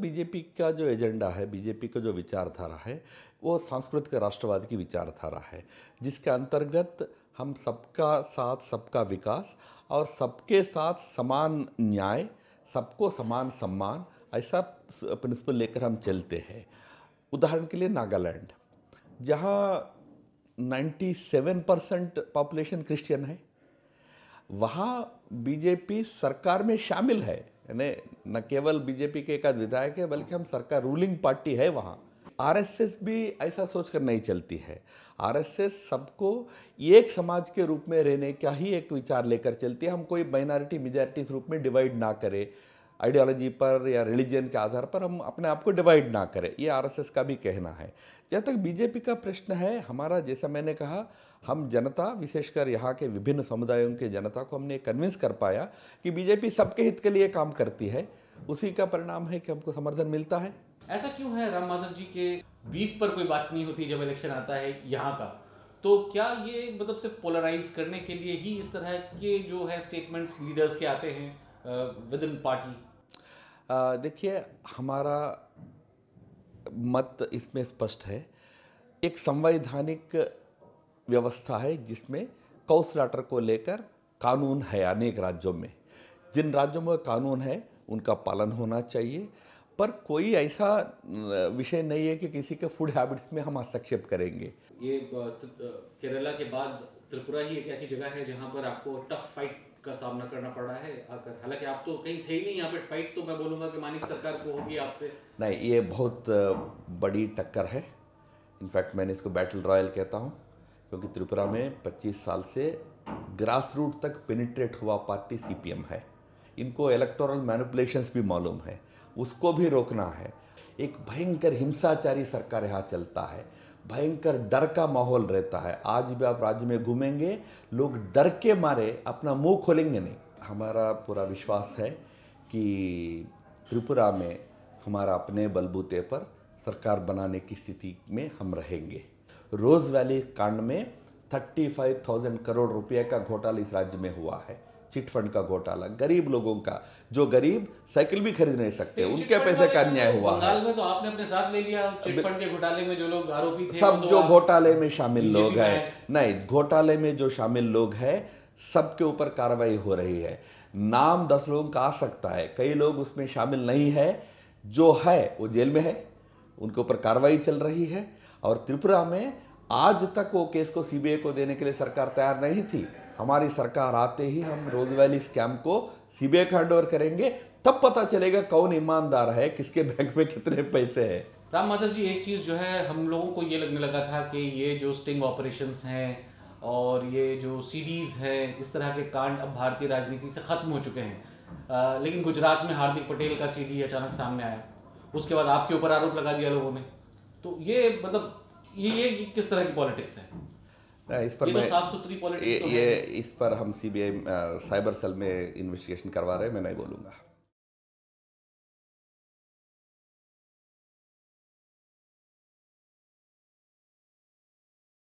BJP का जो agenda है बीजेपी का जो विचारधारा है वो सांस्कृतिक राष्ट्रवाद की विचारधारा है जिसके अंतर्गत हम सबका साथ सबका विकास और सबके साथ समान न्याय सबको समान सम्मान ऐसा प्रिंसिपल लेकर हम चलते हैं उदाहरण के लिए नागालैंड जहाँ 97 परसेंट पॉपुलेशन क्रिश्चियन है वहाँ बीजेपी सरकार में शामिल है यानी न केवल बीजेपी के एक आध विधायक है बल्कि हम सरकार रूलिंग पार्टी है वहाँ आरएसएस भी ऐसा सोच कर नहीं चलती है आरएसएस सबको एक समाज के रूप में रहने का ही एक विचार लेकर चलती है हम कोई माइनॉरिटी मेजॉरिटी रूप में डिवाइड ना करें आइडियोलॉजी पर या रिलीजन के आधार पर हम अपने आप को डिवाइड ना करें ये आरएसएस का भी कहना है जहाँ तक बीजेपी का प्रश्न है हमारा जैसा मैंने कहा हम जनता विशेषकर यहाँ के विभिन्न समुदायों के जनता को हमने कन्विंस कर पाया कि बीजेपी सबके हित के लिए काम करती है उसी का परिणाम है कि हमको समर्थन मिलता है ऐसा क्यों है राम माधव जी के बीफ पर कोई बात नहीं होती जब इलेक्शन आता है यहाँ का तो क्या ये मतलब सिर्फ पोलराइज करने के लिए ही इस तरह के जो है स्टेटमेंट्स लीडर्स के आते हैं विद इन पार्टी देखिए हमारा मत इसमें स्पष्ट है एक संवैधानिक व्यवस्था है जिसमें काउस लाटर को लेकर कानून है अनेक राज्यों में जिन राज्यों में कानून है उनका पालन होना चाहिए पर कोई ऐसा विषय नहीं है कि किसी के फूड हैबिट्स में हम हस्तक्षेप करेंगे ये केरला के बाद त्रिपुरा ही एक ऐसी जगह है जहाँ पर आपको टफ फाइट का सामना करना पड़ रहा है आकर हालांकि आप तो कहीं थे ही नहीं यहाँ पे फाइट तो मैं बोलूँगा कि मानिक सरकार को होगी आपसे नहीं ये बहुत बड़ी टक्कर है इनफैक्ट मैंने इसको बैटल रॉयल कहता हूँ क्योंकि त्रिपुरा में 25 साल से ग्रास रूट तक पेनिट्रेट हुआ पार्टी सी है इनको इलेक्टोरल मैनिपुलेशंस भी मालूम है उसको भी रोकना है एक भयंकर हिंसाचारी सरकार यहाँ चलता है भयंकर डर का माहौल रहता है आज भी आप राज्य में घूमेंगे लोग डर के मारे अपना मुंह खोलेंगे नहीं हमारा पूरा विश्वास है कि त्रिपुरा में हमारा अपने बलबूते पर सरकार बनाने की स्थिति में हम रहेंगे रोज़ वैली कांड में 35,000 करोड़ रुपये का घोटाला इस राज्य में हुआ है चिट फंड का घोटाला गरीब लोगों का जो गरीब साइकिल भी खरीद नहीं सकते उनके पैसे का अन्याय हुआ में तो आपने अपने साथ ले लिया चिट फंड के घोटाले में जो लोग आरोपी थे सब तो जो घोटाले में शामिल लोग हैं नहीं घोटाले में जो शामिल लोग हैं सबके ऊपर कार्रवाई हो रही है नाम दस लोगों का आ सकता है कई लोग उसमें शामिल नहीं है जो है वो जेल में है उनके ऊपर कार्रवाई चल रही है और त्रिपुरा में आज तक वो केस को सीबीआई को देने के लिए सरकार तैयार नहीं थी हमारी सरकार आते ही हम रोज वैली स्कैम को सीबीआई को करेंगे तब पता चलेगा कौन ईमानदार है किसके बैंक में कितने पैसे हैं राम माधव जी एक चीज़ जो है हम लोगों को ये लगने लगा था कि ये जो स्टिंग ऑपरेशन हैं और ये जो सीरीज हैं इस तरह के कांड अब भारतीय राजनीति से ख़त्म हो चुके हैं आ, लेकिन गुजरात में हार्दिक पटेल का सीडी अचानक सामने आया उसके बाद आपके ऊपर आरोप लगा दिया लोगों ने तो ये मतलब ये ये किस तरह की पॉलिटिक्स है इस पर मैं ये, तो ये इस पर हम सीबीआई साइबर सेल में इन्वेस्टिगेशन करवा रहे हैं मैं नहीं बोलूँगा